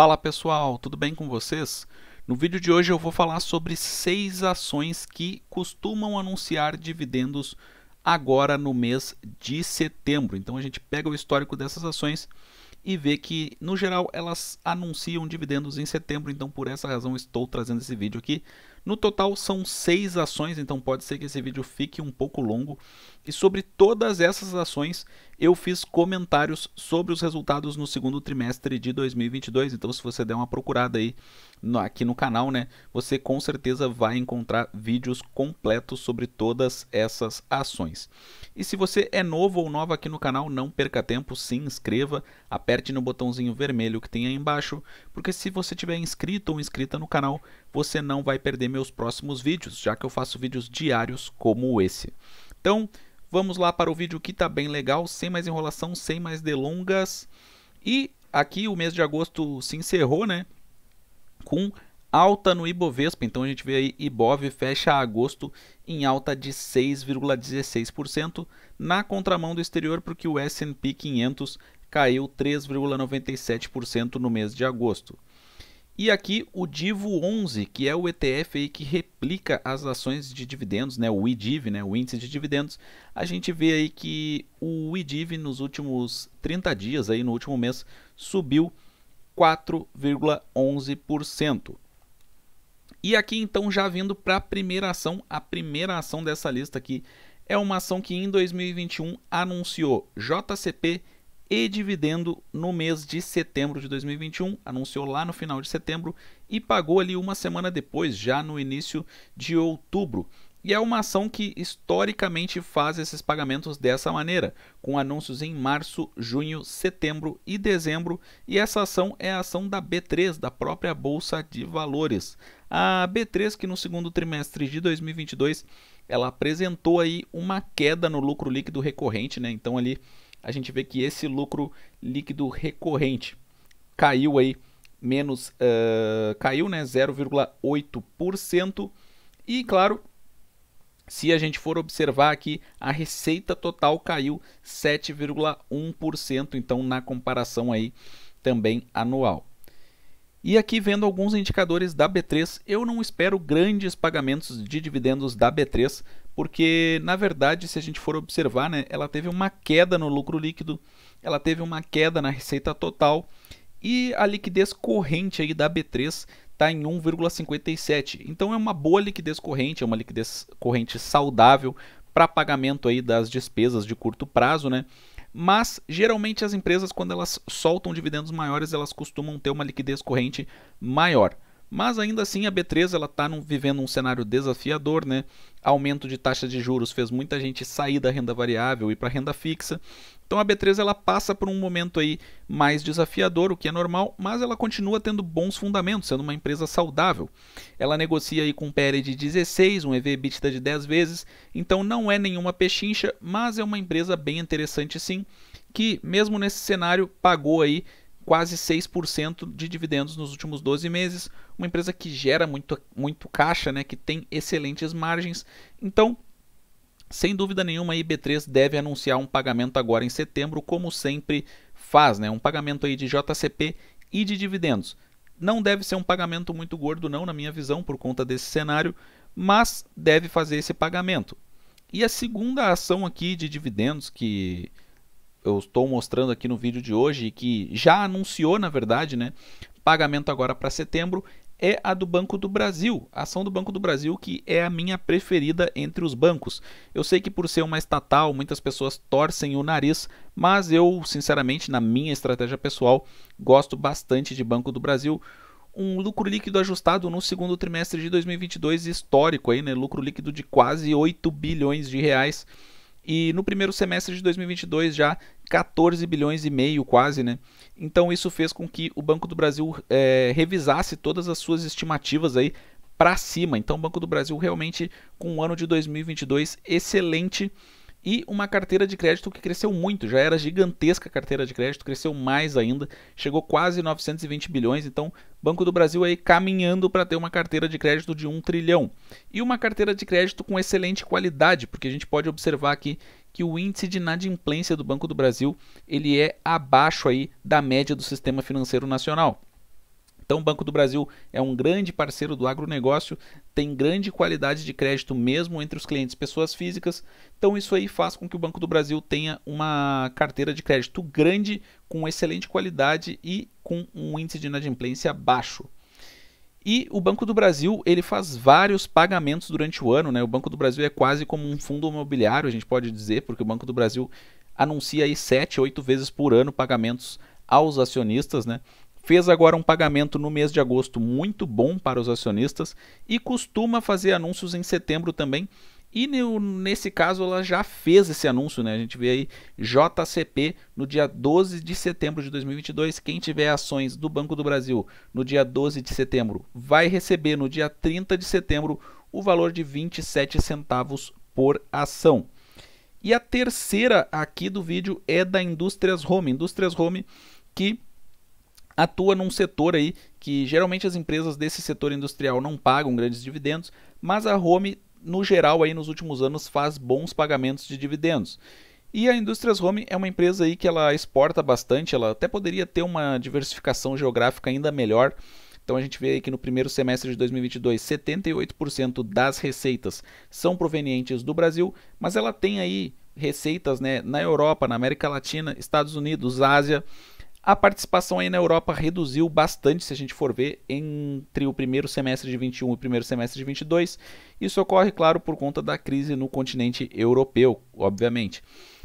Fala pessoal, tudo bem com vocês? No vídeo de hoje eu vou falar sobre seis ações que costumam anunciar dividendos agora no mês de setembro. Então a gente pega o histórico dessas ações e vê que no geral elas anunciam dividendos em setembro, então por essa razão estou trazendo esse vídeo aqui. No total são seis ações, então pode ser que esse vídeo fique um pouco longo. E sobre todas essas ações eu fiz comentários sobre os resultados no segundo trimestre de 2022. Então, se você der uma procurada aí no, aqui no canal, né, você com certeza vai encontrar vídeos completos sobre todas essas ações. E se você é novo ou nova aqui no canal, não perca tempo, se inscreva, aperte no botãozinho vermelho que tem aí embaixo, porque se você tiver inscrito ou inscrita no canal, você não vai perder meus próximos vídeos, já que eu faço vídeos diários como esse. Então, Vamos lá para o vídeo que está bem legal, sem mais enrolação, sem mais delongas. E aqui o mês de agosto se encerrou, né? Com alta no Ibovespa. Então a gente vê aí Ibov fecha agosto em alta de 6,16% na contramão do exterior, porque o S&P 500 caiu 3,97% no mês de agosto. E aqui o Divo 11, que é o ETF aí que replica as ações de dividendos, né, o IDIV, né, o índice de dividendos. A gente vê aí que o IDIV nos últimos 30 dias aí no último mês subiu 4,11%. E aqui então já vindo para a primeira ação, a primeira ação dessa lista aqui é uma ação que em 2021 anunciou JCP e dividendo no mês de setembro de 2021, anunciou lá no final de setembro e pagou ali uma semana depois, já no início de outubro. E é uma ação que historicamente faz esses pagamentos dessa maneira, com anúncios em março, junho, setembro e dezembro, e essa ação é a ação da B3, da própria bolsa de valores. A B3 que no segundo trimestre de 2022, ela apresentou aí uma queda no lucro líquido recorrente, né? Então ali a gente vê que esse lucro líquido recorrente caiu aí menos uh, caiu né 0,8% e claro se a gente for observar aqui a receita total caiu 7,1% então na comparação aí também anual e aqui vendo alguns indicadores da B3, eu não espero grandes pagamentos de dividendos da B3, porque na verdade, se a gente for observar, né, ela teve uma queda no lucro líquido, ela teve uma queda na receita total e a liquidez corrente aí da B3 está em 1,57. Então é uma boa liquidez corrente, é uma liquidez corrente saudável para pagamento aí das despesas de curto prazo, né? Mas geralmente as empresas quando elas soltam dividendos maiores, elas costumam ter uma liquidez corrente maior. Mas ainda assim a B3 ela está vivendo um cenário desafiador, né? Aumento de taxa de juros fez muita gente sair da renda variável e para renda fixa. Então a B3 ela passa por um momento aí mais desafiador, o que é normal, mas ela continua tendo bons fundamentos, sendo uma empresa saudável. Ela negocia aí com um PL de 16, um EV/EBITDA de 10 vezes, então não é nenhuma pechincha, mas é uma empresa bem interessante sim, que mesmo nesse cenário pagou aí quase 6% de dividendos nos últimos 12 meses, uma empresa que gera muito, muito caixa, né, que tem excelentes margens. Então, sem dúvida nenhuma, a IB3 deve anunciar um pagamento agora em setembro, como sempre faz, né? Um pagamento aí de JCP e de dividendos. Não deve ser um pagamento muito gordo, não, na minha visão, por conta desse cenário, mas deve fazer esse pagamento. E a segunda ação aqui de dividendos que eu estou mostrando aqui no vídeo de hoje, que já anunciou, na verdade, né, pagamento agora para setembro, é a do Banco do Brasil, a ação do Banco do Brasil que é a minha preferida entre os bancos. Eu sei que por ser uma estatal, muitas pessoas torcem o nariz, mas eu, sinceramente, na minha estratégia pessoal, gosto bastante de Banco do Brasil. Um lucro líquido ajustado no segundo trimestre de 2022 histórico aí, né? Lucro líquido de quase 8 bilhões de reais e no primeiro semestre de 2022 já 14 bilhões e meio quase, né? Então isso fez com que o Banco do Brasil é, revisasse todas as suas estimativas aí para cima. Então o Banco do Brasil realmente com o ano de 2022 excelente e uma carteira de crédito que cresceu muito, já era gigantesca a carteira de crédito, cresceu mais ainda, chegou quase 920 bilhões, então Banco do Brasil aí caminhando para ter uma carteira de crédito de 1 trilhão. E uma carteira de crédito com excelente qualidade, porque a gente pode observar aqui que o índice de inadimplência do Banco do Brasil, ele é abaixo aí da média do sistema financeiro nacional. Então, o Banco do Brasil é um grande parceiro do agronegócio, tem grande qualidade de crédito mesmo entre os clientes pessoas físicas. Então, isso aí faz com que o Banco do Brasil tenha uma carteira de crédito grande, com excelente qualidade e com um índice de inadimplência baixo. E o Banco do Brasil ele faz vários pagamentos durante o ano, né? O Banco do Brasil é quase como um fundo imobiliário, a gente pode dizer, porque o Banco do Brasil anuncia aí 7, 8 vezes por ano pagamentos aos acionistas, né? fez agora um pagamento no mês de agosto muito bom para os acionistas e costuma fazer anúncios em setembro também. E nesse caso ela já fez esse anúncio, né? A gente vê aí JCP no dia 12 de setembro de 2022. Quem tiver ações do Banco do Brasil no dia 12 de setembro vai receber no dia 30 de setembro o valor de 27 centavos por ação. E a terceira aqui do vídeo é da Indústrias Home. Indústrias Home que atua num setor aí que geralmente as empresas desse setor industrial não pagam grandes dividendos, mas a Home, no geral, aí nos últimos anos faz bons pagamentos de dividendos. E a Indústrias Home é uma empresa aí que ela exporta bastante, ela até poderia ter uma diversificação geográfica ainda melhor. Então a gente vê aí que no primeiro semestre de 2022, 78% das receitas são provenientes do Brasil, mas ela tem aí receitas né, na Europa, na América Latina, Estados Unidos, Ásia. A participação aí na Europa reduziu bastante, se a gente for ver, entre o primeiro semestre de 21 e o primeiro semestre de 22. Isso ocorre, claro, por conta da crise no continente europeu, obviamente.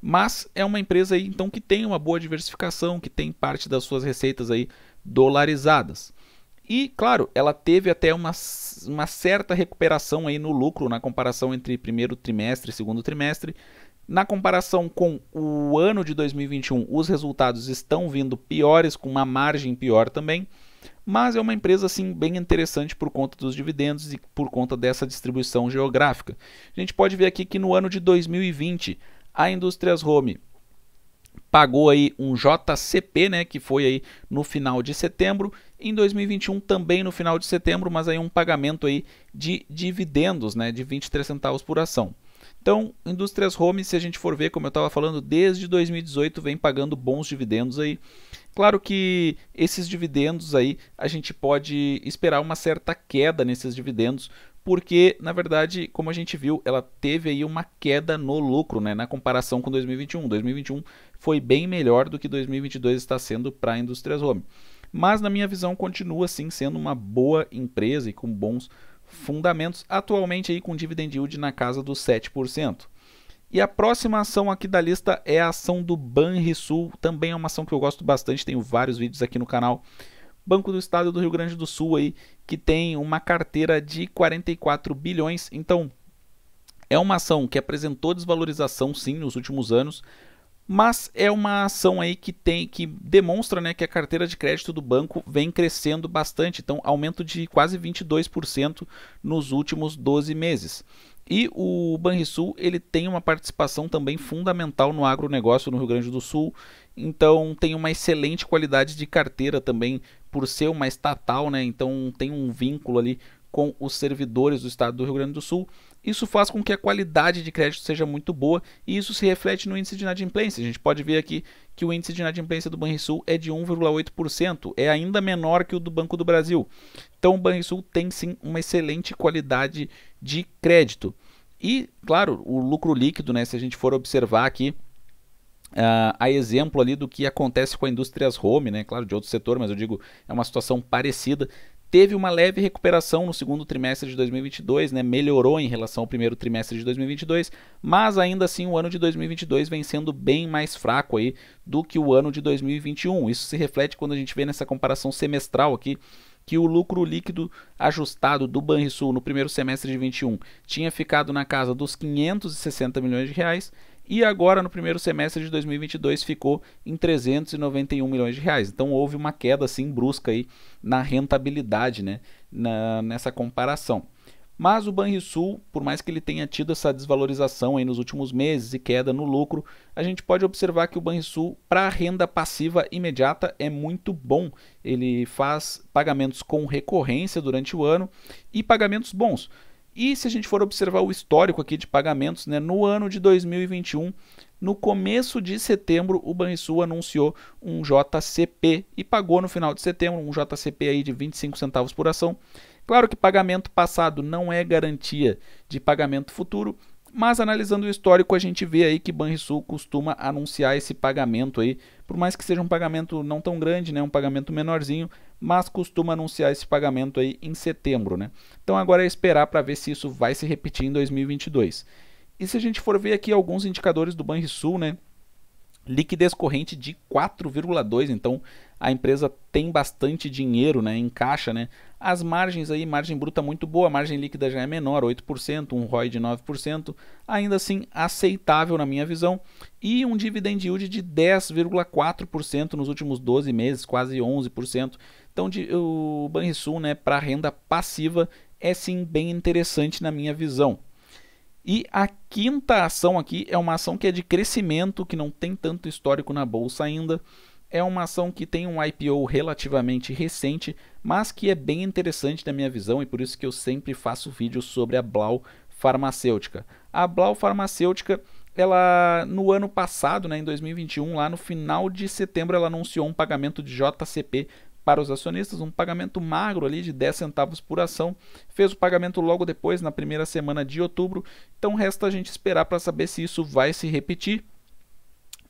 Mas é uma empresa aí, então que tem uma boa diversificação, que tem parte das suas receitas aí dolarizadas. E, claro, ela teve até uma, uma certa recuperação aí no lucro na comparação entre primeiro trimestre e segundo trimestre, na comparação com o ano de 2021, os resultados estão vindo piores, com uma margem pior também, mas é uma empresa assim bem interessante por conta dos dividendos e por conta dessa distribuição geográfica. A gente pode ver aqui que no ano de 2020, a Indústrias Home pagou aí um JCP, né, que foi aí no final de setembro, em 2021 também no final de setembro, mas aí um pagamento aí de dividendos, né, de 23 centavos por ação. Então, indústrias home, se a gente for ver, como eu estava falando, desde 2018 vem pagando bons dividendos aí. Claro que esses dividendos aí, a gente pode esperar uma certa queda nesses dividendos, porque na verdade, como a gente viu, ela teve aí uma queda no lucro, né, na comparação com 2021. 2021 foi bem melhor do que 2022 está sendo para indústrias home. Mas na minha visão continua assim sendo uma boa empresa e com bons fundamentos, atualmente aí com dividend yield na casa dos 7%. E a próxima ação aqui da lista é a ação do Banrisul, também é uma ação que eu gosto bastante, tenho vários vídeos aqui no canal. Banco do Estado do Rio Grande do Sul aí, que tem uma carteira de 44 bilhões. Então, é uma ação que apresentou desvalorização sim nos últimos anos, mas é uma ação aí que tem que demonstra né, que a carteira de crédito do banco vem crescendo bastante, então aumento de quase 22% nos últimos 12 meses. E o Banrisul ele tem uma participação também fundamental no agronegócio no Rio Grande do Sul, então tem uma excelente qualidade de carteira também por ser uma estatal, né? Então tem um vínculo ali com os servidores do estado do Rio Grande do Sul. Isso faz com que a qualidade de crédito seja muito boa e isso se reflete no índice de inadimplência. A gente pode ver aqui que o índice de inadimplência do Banrisul é de 1,8%, é ainda menor que o do Banco do Brasil. Então o Banrisul tem sim uma excelente qualidade de crédito. E, claro, o lucro líquido, né, se a gente for observar aqui, Uh, ah, a exemplo ali do que acontece com a indústrias home, né? Claro, de outro setor, mas eu digo, é uma situação parecida teve uma leve recuperação no segundo trimestre de 2022, né? melhorou em relação ao primeiro trimestre de 2022, mas ainda assim o ano de 2022 vem sendo bem mais fraco aí do que o ano de 2021. Isso se reflete quando a gente vê nessa comparação semestral aqui que o lucro líquido ajustado do Banrisul no primeiro semestre de 21 tinha ficado na casa dos 560 milhões de reais e agora no primeiro semestre de 2022 ficou em 391 milhões de reais. Então houve uma queda assim brusca aí na rentabilidade, né, na, nessa comparação. Mas o Banrisul, por mais que ele tenha tido essa desvalorização aí nos últimos meses e queda no lucro, a gente pode observar que o Banrisul para renda passiva imediata é muito bom. Ele faz pagamentos com recorrência durante o ano e pagamentos bons. E se a gente for observar o histórico aqui de pagamentos, né, no ano de 2021, no começo de setembro, o Banrisul anunciou um JCP e pagou no final de setembro um JCP aí de 25 centavos por ação. Claro que pagamento passado não é garantia de pagamento futuro, mas analisando o histórico, a gente vê aí que Banrisul costuma anunciar esse pagamento aí, por mais que seja um pagamento não tão grande, né, um pagamento menorzinho, mas costuma anunciar esse pagamento aí em setembro, né? Então agora é esperar para ver se isso vai se repetir em 2022. E se a gente for ver aqui alguns indicadores do Banrisul, né? Liquidez corrente de 4,2, então a empresa tem bastante dinheiro, né, em caixa, né? As margens aí, margem bruta muito boa, margem líquida já é menor, 8%, um ROI de 9%, ainda assim aceitável na minha visão, e um dividend yield de 10,4% nos últimos 12 meses, quase 11%. Então de, o Banrisul né, para renda passiva é sim bem interessante na minha visão. E a quinta ação aqui é uma ação que é de crescimento, que não tem tanto histórico na bolsa ainda. É uma ação que tem um IPO relativamente recente, mas que é bem interessante na minha visão e por isso que eu sempre faço vídeo sobre a Blau Farmacêutica. A Blau Farmacêutica, ela no ano passado, né, em 2021, lá no final de setembro, ela anunciou um pagamento de JCP para os acionistas, um pagamento magro ali de 10 centavos por ação. Fez o pagamento logo depois, na primeira semana de outubro. Então resta a gente esperar para saber se isso vai se repetir.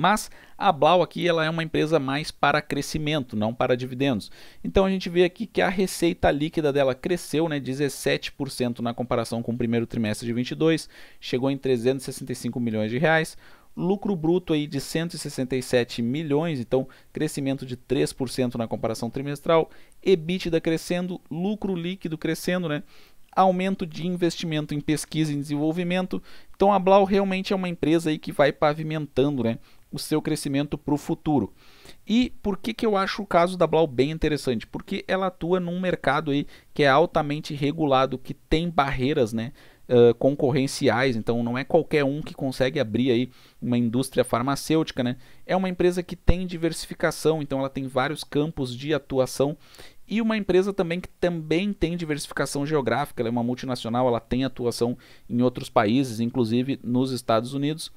Mas a Blau aqui ela é uma empresa mais para crescimento, não para dividendos. Então a gente vê aqui que a receita líquida dela cresceu, né, 17% na comparação com o primeiro trimestre de 22, chegou em 365 milhões de reais lucro bruto aí de 167 milhões, então crescimento de 3% na comparação trimestral, EBITDA crescendo, lucro líquido crescendo, né? Aumento de investimento em pesquisa e desenvolvimento. Então a Blau realmente é uma empresa aí que vai pavimentando, né? o seu crescimento para o futuro. E por que, que eu acho o caso da Blau bem interessante? Porque ela atua num mercado aí que é altamente regulado, que tem barreiras, né? concorrenciais, então não é qualquer um que consegue abrir aí uma indústria farmacêutica, né? É uma empresa que tem diversificação, então ela tem vários campos de atuação e uma empresa também que também tem diversificação geográfica, ela é uma multinacional, ela tem atuação em outros países, inclusive nos Estados Unidos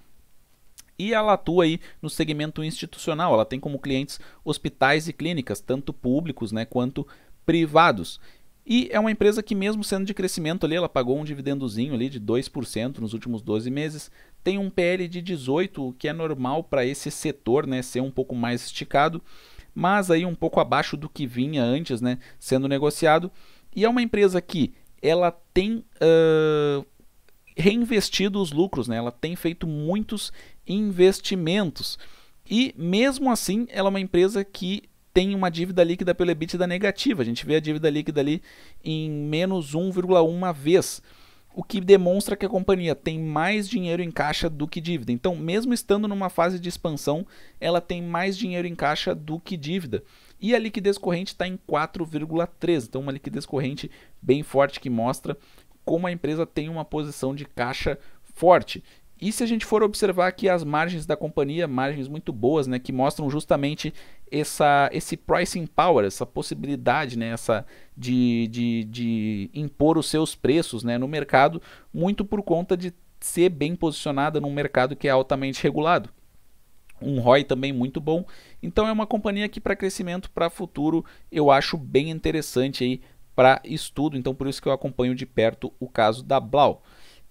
e ela atua aí no segmento institucional. Ela tem como clientes hospitais e clínicas, tanto públicos né, quanto privados. E é uma empresa que, mesmo sendo de crescimento ali, ela pagou um dividendozinho ali de 2% nos últimos 12 meses, tem um PL de 18, o que é normal para esse setor né, ser um pouco mais esticado, mas aí um pouco abaixo do que vinha antes né, sendo negociado. E é uma empresa que ela tem uh, reinvestido os lucros, né, ela tem feito muitos investimentos. E mesmo assim, ela é uma empresa que tem uma dívida líquida pelo EBITDA negativa. A gente vê a dívida líquida ali em menos 1,1 vez, o que demonstra que a companhia tem mais dinheiro em caixa do que dívida. Então, mesmo estando numa fase de expansão, ela tem mais dinheiro em caixa do que dívida. E a liquidez corrente está em 4,3, então uma liquidez corrente bem forte que mostra como a empresa tem uma posição de caixa forte. E se a gente for observar aqui as margens da companhia, margens muito boas, né, que mostram justamente essa, esse pricing power, essa possibilidade né, essa de, de, de impor os seus preços né, no mercado, muito por conta de ser bem posicionada num mercado que é altamente regulado. Um ROI também muito bom. Então é uma companhia que para crescimento, para futuro, eu acho bem interessante aí para estudo. Então por isso que eu acompanho de perto o caso da Blau.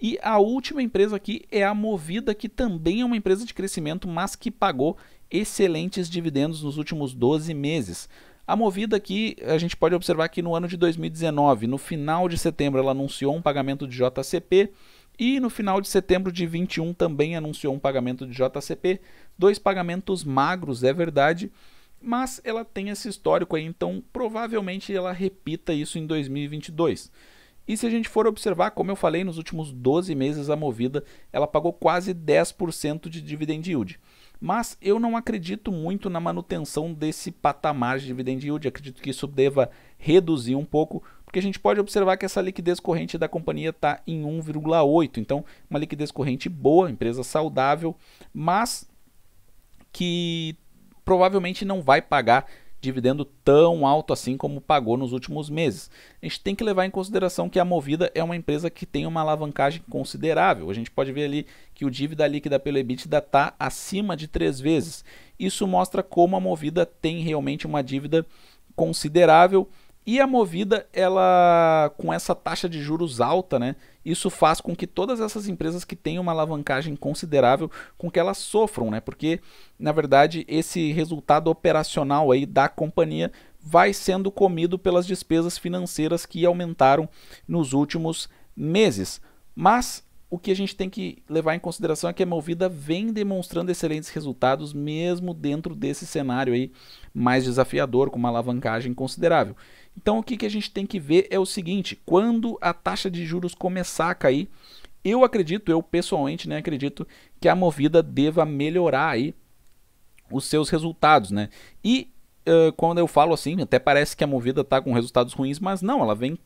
E a última empresa aqui é a Movida, que também é uma empresa de crescimento, mas que pagou excelentes dividendos nos últimos 12 meses. A Movida aqui, a gente pode observar que no ano de 2019, no final de setembro, ela anunciou um pagamento de JCP e no final de setembro de 21 também anunciou um pagamento de JCP, dois pagamentos magros, é verdade, mas ela tem esse histórico aí, então provavelmente ela repita isso em 2022. E se a gente for observar, como eu falei, nos últimos 12 meses a Movida ela pagou quase 10% de dividend yield. Mas eu não acredito muito na manutenção desse patamar de dividend yield, acredito que isso deva reduzir um pouco, porque a gente pode observar que essa liquidez corrente da companhia está em 1,8, então uma liquidez corrente boa, empresa saudável, mas que provavelmente não vai pagar dividendo tão alto assim como pagou nos últimos meses. A gente tem que levar em consideração que a Movida é uma empresa que tem uma alavancagem considerável. A gente pode ver ali que o dívida líquida pelo EBITDA está acima de três vezes. Isso mostra como a Movida tem realmente uma dívida considerável e a Movida, ela com essa taxa de juros alta, né? Isso faz com que todas essas empresas que têm uma alavancagem considerável, com que elas sofram, né? Porque na verdade esse resultado operacional aí da companhia vai sendo comido pelas despesas financeiras que aumentaram nos últimos meses. Mas o que a gente tem que levar em consideração é que a Movida vem demonstrando excelentes resultados mesmo dentro desse cenário aí mais desafiador com uma alavancagem considerável. Então o que, que a gente tem que ver é o seguinte: quando a taxa de juros começar a cair, eu acredito, eu pessoalmente né, acredito que a Movida deva melhorar aí os seus resultados. Né? E uh, quando eu falo assim, até parece que a Movida está com resultados ruins, mas não, ela vem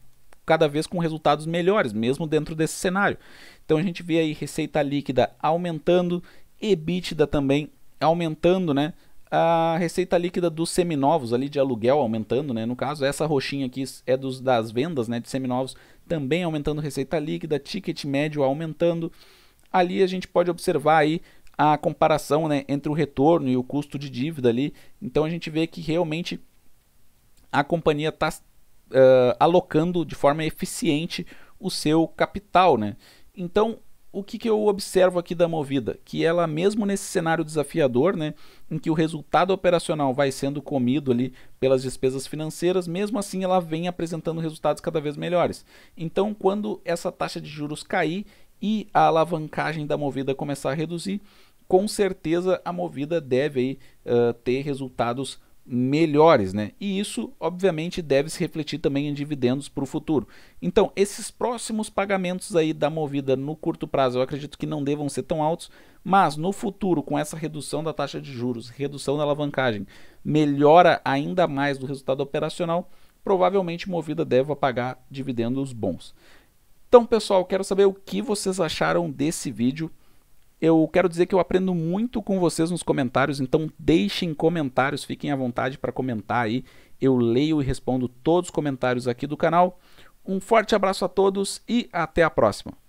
cada vez com resultados melhores, mesmo dentro desse cenário. Então a gente vê aí receita líquida aumentando, EBITDA também aumentando, né? a receita líquida dos seminovos ali de aluguel aumentando, né? No caso, essa roxinha aqui é dos, das vendas, né, de seminovos, também aumentando receita líquida, ticket médio aumentando. Ali a gente pode observar aí a comparação, né, entre o retorno e o custo de dívida ali. Então a gente vê que realmente a companhia está uh, alocando de forma eficiente o seu capital, né? Então o que, que eu observo aqui da Movida? Que ela, mesmo nesse cenário desafiador, né, em que o resultado operacional vai sendo comido ali pelas despesas financeiras, mesmo assim ela vem apresentando resultados cada vez melhores. Então, quando essa taxa de juros cair e a alavancagem da Movida começar a reduzir, com certeza a Movida deve aí, uh, ter resultados melhores, né? E isso, obviamente, deve se refletir também em dividendos para o futuro. Então, esses próximos pagamentos aí da movida no curto prazo, eu acredito que não devam ser tão altos, mas no futuro, com essa redução da taxa de juros, redução da alavancagem, melhora ainda mais do resultado operacional, provavelmente movida deva pagar dividendos bons. Então, pessoal, quero saber o que vocês acharam desse vídeo eu quero dizer que eu aprendo muito com vocês nos comentários, então deixem comentários, fiquem à vontade para comentar aí. Eu leio e respondo todos os comentários aqui do canal. Um forte abraço a todos e até a próxima.